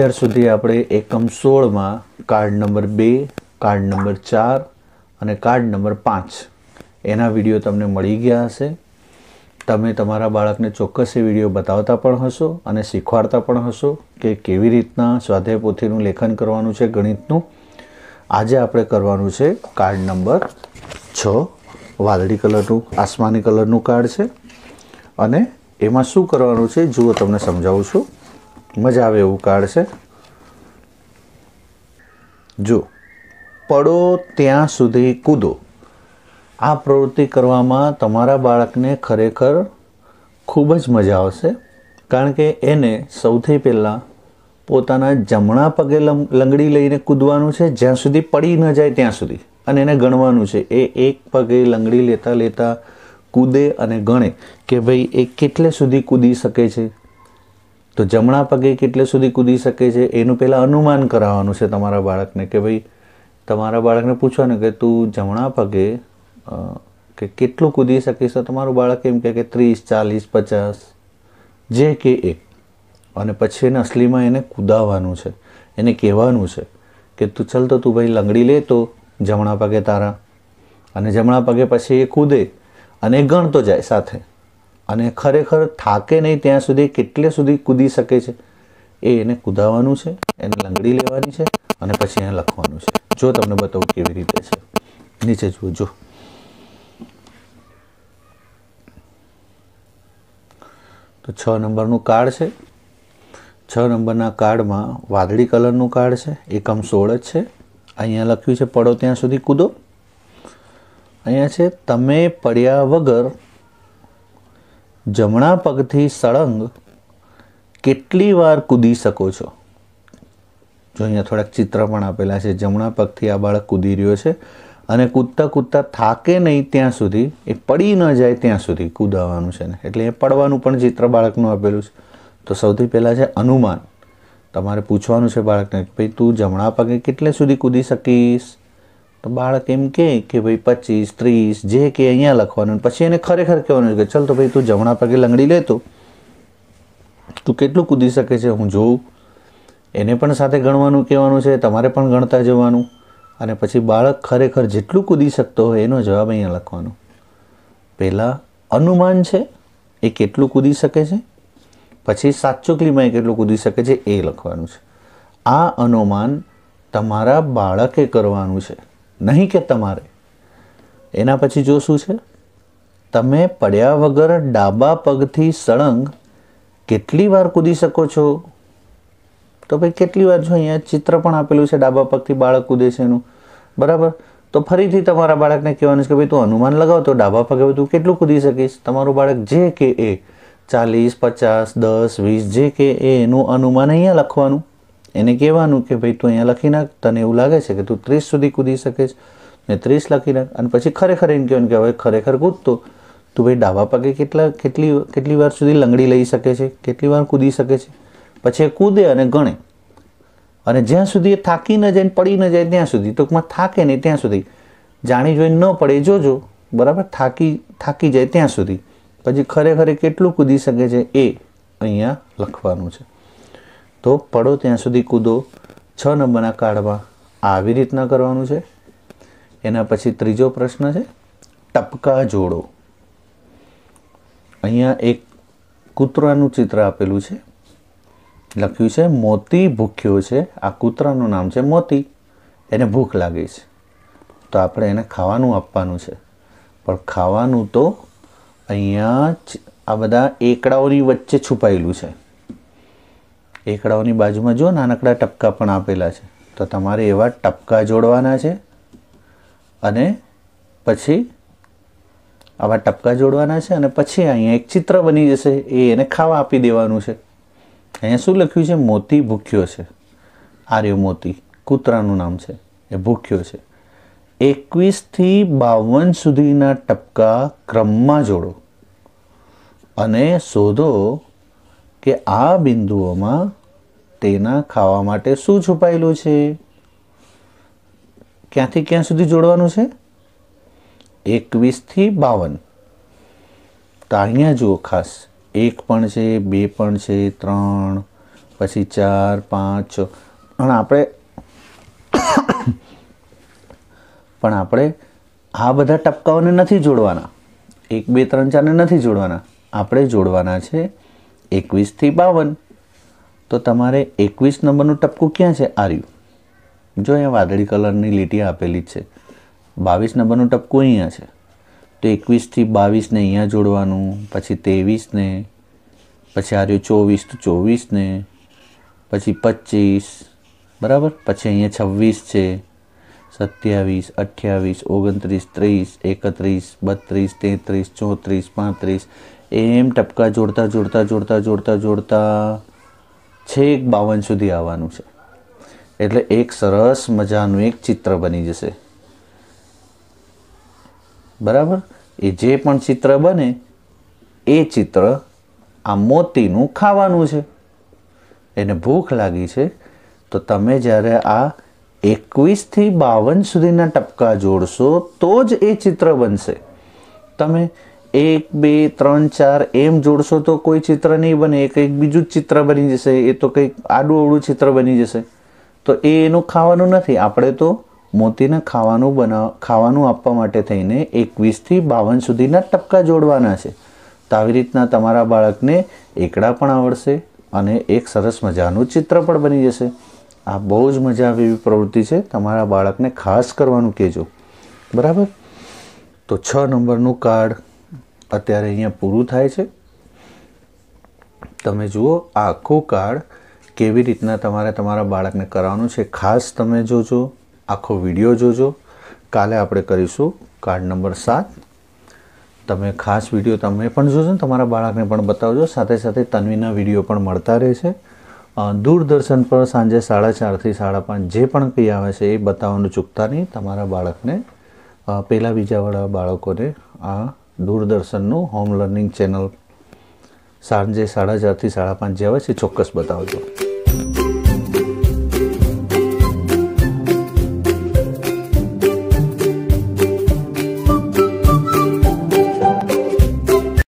અત્યાર સુધી આપણે એકમ સોળમાં કાર્ડ નંબર બે કાર્ડ નંબર ચાર અને કાર્ડ નંબર પાંચ એના વિડીયો તમને મળી ગયા હશે તમે તમારા બાળકને ચોક્કસ એ વિડીયો બતાવતા પણ હશો અને શીખવાડતા પણ હશો કે કેવી રીતના સ્વાધ્યાય પોથીનું લેખન કરવાનું છે ગણિતનું આજે આપણે કરવાનું છે કાર્ડ નંબર છ વાદળી કલરનું આસમાની કલરનું કાર્ડ છે અને એમાં શું કરવાનું છે જુઓ તમને સમજાવું છું મજા આવે એવું કાર્ડ છે જો પડો ત્યાં સુધી કૂદો આ પ્રવૃત્તિ કરવામાં તમારા બાળકને ખરેખર ખૂબ જ મજા આવશે કારણ કે એને સૌથી પહેલાં પોતાના જમણા પગે લંગડી લઈને કૂદવાનું છે જ્યાં સુધી પડી ન જાય ત્યાં સુધી અને એને ગણવાનું છે એ એક પગે લંગડી લેતા લેતા કૂદે અને ગણે કે ભાઈ એ કેટલે સુધી કૂદી શકે છે તો જમણા પગે કેટલે સુધી કૂદી શકે છે એનું પહેલાં અનુમાન કરાવવાનું છે તમારા બાળકને કે ભાઈ તમારા બાળકને પૂછવાનું કે તું જમણા પગે કે કેટલું કૂદી શકીશ તો તમારું બાળક એમ કહે કે ત્રીસ ચાલીસ પચાસ જે કે એ અને પછી એને અસલીમાં એને કૂદાવવાનું છે એને કહેવાનું છે કે તું ચલ તો તું ભાઈ લંગડી લે તો જમણા પગે તારા અને જમણા પગે પછી એ કૂદે અને ગણતો જાય સાથે અને ખરેખર થાકે નહીં ત્યાં સુધી કેટલે સુધી કૂદી શકે છે એ એને કૂદાવાનું છે એને લંગડી લેવાની છે અને પછી એને લખવાનું છે જો તમને બતાવું કેવી રીતે છે નીચે જુઓ જો તો છ નંબરનું કાર્ડ છે છ નંબરના કાર્ડમાં વાદળી કલરનું કાર્ડ છે એકમ સોળ જ છે અહીંયા લખ્યું છે પડો ત્યાં સુધી કૂદો અહીંયા છે તમે પડ્યા વગર જમણા પગથી સળંગ કેટલી વાર કૂદી શકો છો જો અહીંયા થોડાક ચિત્ર પણ આપેલા છે જમણા પગથી આ બાળક કૂદી રહ્યો છે અને કૂદતા કૂદતા થાકે નહીં ત્યાં સુધી એ પડી ન જાય ત્યાં સુધી કૂદાવાનું છે ને એટલે એ પડવાનું પણ ચિત્ર બાળકનું આપેલું છે તો સૌથી પહેલાં છે અનુમાન તમારે પૂછવાનું છે બાળકને ભાઈ તું જમણા પગે કેટલે સુધી કૂદી શકીશ તો બાળક એમ કહે કે ભાઈ પચીસ ત્રીસ જે કે અહીંયા લખવાનું પછી એને ખરેખર કહેવાનું કે ચાલ તો ભાઈ તું જમણા પગે લંગડી લેતો તું કેટલું કૂદી શકે છે હું જોઉં એને પણ સાથે ગણવાનું કહેવાનું છે તમારે પણ ગણતા જવાનું અને પછી બાળક ખરેખર જેટલું કૂદી શકતો હોય એનો જવાબ અહીંયા લખવાનો પહેલાં અનુમાન છે એ કેટલું કૂદી શકે છે પછી સાચોકલીમાં એ કેટલું કૂદી શકે છે એ લખવાનું છે આ અનુમાન તમારા બાળકે કરવાનું છે નહીં કે તમારે એના પછી જો શું છે તમે પડ્યા વગર ડાબા પગથી સળંગ કેટલી વાર કૂદી શકો છો તો ભાઈ કેટલી વાર જો અહીંયા ચિત્ર પણ આપેલું છે ડાબા પગથી બાળક કૂદે છે એનું બરાબર તો ફરીથી તમારા બાળકને કહેવાનું છે કે ભાઈ તું અનુમાન લગાવ તો ડાબા પગે તું કેટલું કૂદી શકીશ તમારું બાળક જે કે એ ચાલીસ પચાસ દસ વીસ જે કે એનું અનુમાન અહીંયા લખવાનું એને કહેવાનું કે ભાઈ તું અહીંયા લખી નાખ તને એવું લાગે છે કે તું ત્રીસ સુધી કૂદી શકે છે ને ત્રીસ લખી નાખ અને પછી ખરેખર એમ કહેવાનું કે હવે ખરેખર કૂદતો તું ભાઈ ડાબા પગે કેટલા કેટલી કેટલી વાર સુધી લંગડી લઈ શકે છે કેટલી વાર કૂદી શકે છે પછી એ કૂદે અને ગણે અને જ્યાં સુધી એ થાકી ન જાય પડી ન જાય ત્યાં સુધી ટૂંકમાં થાકે નહીં ત્યાં સુધી જાણી જોઈને ન પડે જોજો બરાબર થાકી થાકી જાય ત્યાં સુધી પછી ખરેખર કેટલું કૂદી શકે છે એ અહીંયા લખવાનું છે તો પડો ત્યાં સુધી કૂદો છ નંબરના કાર્ડમાં આવી રીતના કરવાનું છે એના પછી ત્રીજો પ્રશ્ન છે ટપકા જોડો અહીંયા એક કૂતરાનું ચિત્ર આપેલું છે લખ્યું છે મોતી ભૂખ્યો છે આ કૂતરાનું નામ છે મોતી એને ભૂખ લાગી છે તો આપણે એને ખાવાનું આપવાનું છે પણ ખાવાનું તો અહીંયા આ બધા એકડાઓની વચ્ચે છુપાયેલું છે એકડાઓની બાજુમાં જો નાનકડા ટપકા પણ આપેલા છે તો તમારે એવા ટપકા જોડવાના છે અને પછી આવા ટપકા જોડવાના છે અને પછી અહીંયા એક ચિત્ર બની જશે એ એને ખાવા આપી દેવાનું છે અહીંયા શું લખ્યું છે મોતી ભૂખ્યો છે આર્ય મોતી કૂતરાનું નામ છે એ ભૂખ્યો છે એકવીસથી બાવન સુધીના ટપકા ક્રમમાં જોડો અને શોધો કે આ બિંદુઓમાં તેના ખાવા માટે શું છુપાયેલું છે ક્યાંથી ક્યાં સુધી જોડવાનું છે એકવીસથી બાવન તો અહીંયા જુઓ ખાસ એક પણ છે બે પણ છે ત્રણ પછી ચાર પાંચ છ પણ આપણે પણ આપણે આ બધા ટપકાઓને નથી જોડવાના એક બે ત્રણ ચારને નથી જોડવાના આપણે જોડવાના છે એકવીસથી બાવન તો તમારે એકવીસ નંબરનું ટપકું ક્યાં છે આર્યું જો અહીંયા વાદળી કલરની લીટી આપેલી જ છે બાવીસ નંબરનું ટપકું અહીંયા છે તો એકવીસથી બાવીસને અહીંયા જોડવાનું પછી ત્રેવીસને પછી આર્યું ચોવીસ તો ચોવીસને પછી પચીસ બરાબર પછી અહીંયા છવ્વીસ છે સત્યાવીસ અઠ્યાવીસ ઓગણત્રીસ ત્રીસ એકત્રીસ બત્રીસ તેત્રીસ ચોત્રીસ પાંત્રીસ એમ ટપકા જોડતા જોડતા જોડતા જોડતા જોડતા છેક બાવન સુધી આવવાનું છે એટલે એક સરસ મજાનું એક ચિત્ર બની જશે બરાબર એ જે પણ ચિત્ર બને એ ચિત્ર આ મોતીનું ખાવાનું છે એને ભૂખ લાગી છે તો તમે જ્યારે આ એકવીસથી બાવન સુધીના ટપકા જોડશો તો જ એ ચિત્ર બનશે તમે એક બે ત્રણ ચાર એમ જોડશો તો કોઈ ચિત્ર નહીં બને એ કંઈક બીજું જ ચિત્ર બની જશે એ તો કંઈક આડું અવડું ચિત્ર બની જશે તો એ એનું ખાવાનું નથી આપણે તો મોતીને ખાવાનું બનાવ ખાવાનું આપવા માટે થઈને એકવીસથી બાવન સુધીના ટપકા જોડવાના છે તો આવી રીતના તમારા બાળકને એકડા પણ આવડશે અને એક સરસ મજાનું ચિત્ર પણ બની જશે આ બહુ જ મજા આવે એવી પ્રવૃત્તિ છે તમારા બાળકને ખાસ કરવાનું કહેજો બરાબર તો છ નંબરનું કાર્ડ અત્યારે અહીંયા પૂરું થાય છે તમે જુઓ આ આખું કાર્ડ કેવી રીતના તમારે તમારા બાળકને કરાવવાનું છે ખાસ તમે જોજો આખો વિડીયો જોજો કાલે આપણે કરીશું કાર્ડ નંબર સાત તમે ખાસ વિડીયો તમે પણ જોજો ને તમારા બાળકને પણ બતાવજો સાથે સાથે તન્વીના વિડીયો પણ મળતા રહે છે દૂરદર્શન પર સાંજે સાડા ચારથી સાડા પાંચ જે પણ કંઈ આવે છે એ બતાવવાનું ચૂકતા નહીં તમારા બાળકને પહેલાં બીજાવાળા બાળકોને આ દૂરદર્શનનું હોમ લર્નિંગ ચેનલ સાંજે સાડા ચારથી સાડા પાંચ જે આવે છે ચોક્કસ બતાવજો